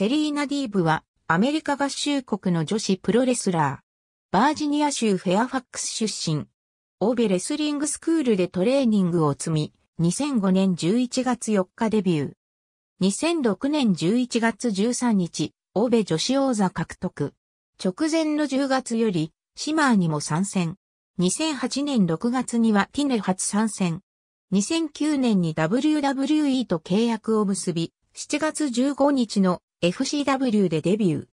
セリーナ・ディーブは、アメリカ合衆国の女子プロレスラー。バージニア州フェアファックス出身。オーベレスリングスクールでトレーニングを積み、2005年11月4日デビュー。2006年11月13日、オーベ女子王座獲得。直前の10月より、シマーにも参戦。2008年6月にはティネ初参戦。2009年に WWE と契約を結び、7月15日の FCW でデビュ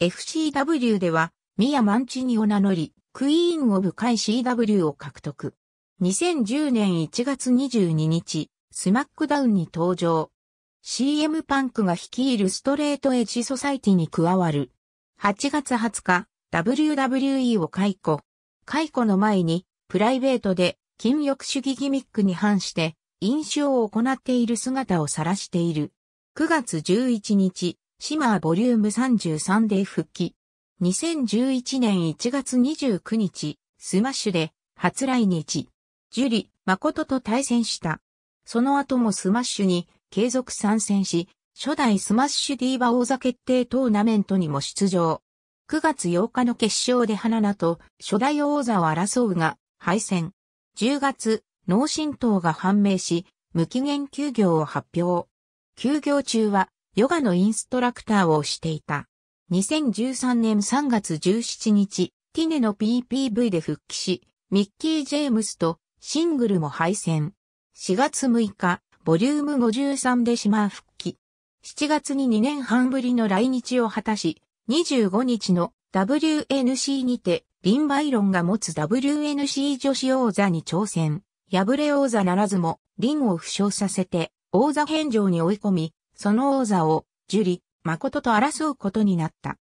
ー。FCW では、ミヤ・マンチニを名乗り、クイーン・オブ・カイ CW を獲得。2010年1月22日、スマックダウンに登場。CM パンクが率いるストレートエッジソサイティに加わる。8月20日、WWE を解雇。解雇の前に、プライベートで、禁欲主義ギミックに反して、飲酒を行っている姿を晒している。9月11日、シマーボリューム33で復帰。2011年1月29日、スマッシュで初来日。ジュリ、誠と対戦した。その後もスマッシュに継続参戦し、初代スマッシュディーバ王座決定トーナメントにも出場。9月8日の決勝で花名と初代王座を争うが、敗戦。10月、脳震盪が判明し、無期限休業を発表。休業中はヨガのインストラクターをしていた。2013年3月17日、ティネの PPV で復帰し、ミッキー・ジェームスとシングルも配線。4月6日、ボリューム53で島復帰。7月に2年半ぶりの来日を果たし、25日の WNC にて、リンバイロンが持つ WNC 女子王座に挑戦。敗れ王座ならずも、リンを負傷させて、王座返上に追い込み、その王座を、樹里、誠と争うことになった。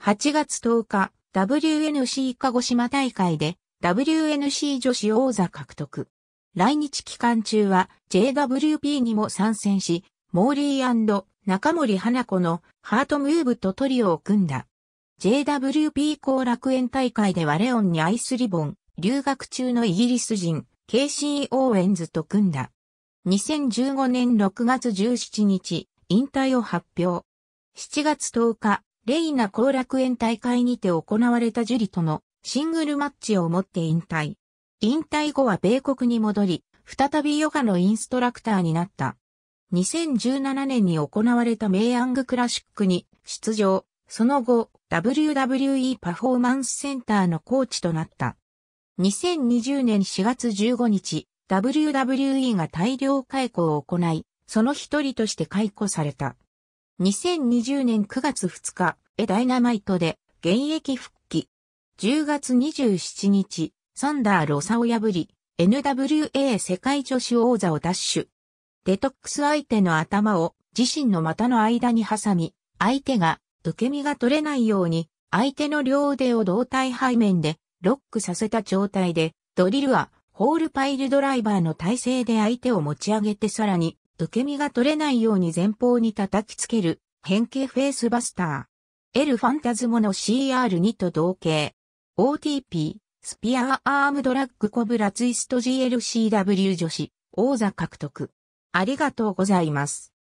8月10日、WNC 鹿児島大会で、WNC 女子王座獲得。来日期間中は JWP にも参戦し、モーリー中森花子のハートムーブとトリオを組んだ。JWP 後楽園大会ではレオンにアイスリボン、留学中のイギリス人、ケイシー・オーエンズと組んだ。2015年6月17日、引退を発表。7月10日、レイナ後楽園大会にて行われたジュリとのシングルマッチをもって引退。引退後は米国に戻り、再びヨガのインストラクターになった。2017年に行われたメイアングクラシックに出場、その後、WWE パフォーマンスセンターのコーチとなった。2020年4月15日、WWE が大量解雇を行い、その一人として解雇された。2020年9月2日、エダイナマイトで現役復帰。10月27日、サンダーロサを破り、NWA 世界女子王座を奪取。デトックス相手の頭を自身の股の間に挟み、相手が受け身が取れないように、相手の両腕を胴体背面でロックさせた状態で、ドリルはホールパイルドライバーの体勢で相手を持ち上げてさらに受け身が取れないように前方に叩きつける、変形フェイスバスター。L ファンタズモの CR2 と同型。OTP、スピアーアームドラッグコブラツイスト GLCW 女子、王座獲得。ありがとうございます。